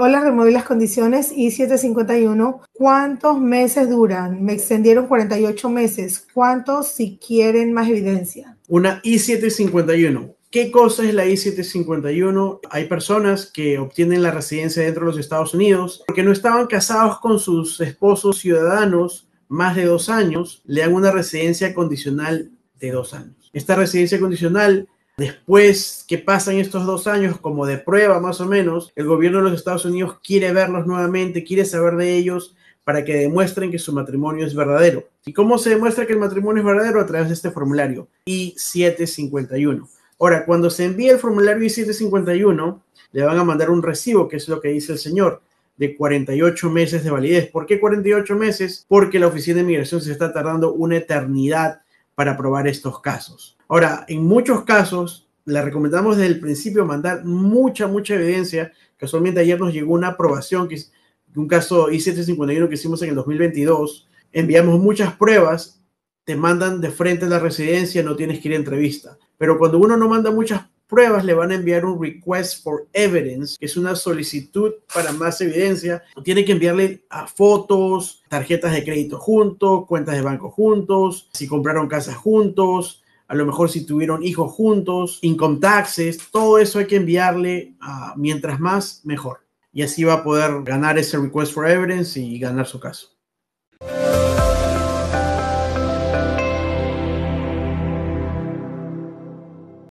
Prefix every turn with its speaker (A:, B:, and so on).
A: Hola, las las condiciones y 751. ¿Cuántos meses duran? Me extendieron 48 meses. ¿Cuántos si quieren más evidencia?
B: Una I-751. ¿Qué cosa es la I-751? Hay personas que obtienen la residencia dentro de los Estados Unidos porque no estaban casados con sus esposos ciudadanos más de dos años, le dan una residencia condicional de dos años. Esta residencia condicional Después que pasan estos dos años como de prueba más o menos, el gobierno de los Estados Unidos quiere verlos nuevamente, quiere saber de ellos para que demuestren que su matrimonio es verdadero. ¿Y cómo se demuestra que el matrimonio es verdadero? A través de este formulario I-751. Ahora, cuando se envíe el formulario I-751, le van a mandar un recibo, que es lo que dice el señor, de 48 meses de validez. ¿Por qué 48 meses? Porque la Oficina de inmigración se está tardando una eternidad para probar estos casos. Ahora, en muchos casos, le recomendamos desde el principio mandar mucha, mucha evidencia. Casualmente ayer nos llegó una aprobación, que un caso I-751 que hicimos en el 2022. Enviamos muchas pruebas, te mandan de frente a la residencia, no tienes que ir a entrevista. Pero cuando uno no manda muchas pruebas, le van a enviar un request for evidence, que es una solicitud para más evidencia. Tiene que enviarle a fotos, tarjetas de crédito juntos, cuentas de banco juntos, si compraron casas juntos, a lo mejor si tuvieron hijos juntos, income taxes, todo eso hay que enviarle a mientras más, mejor. Y así va a poder ganar ese request for evidence y ganar su caso.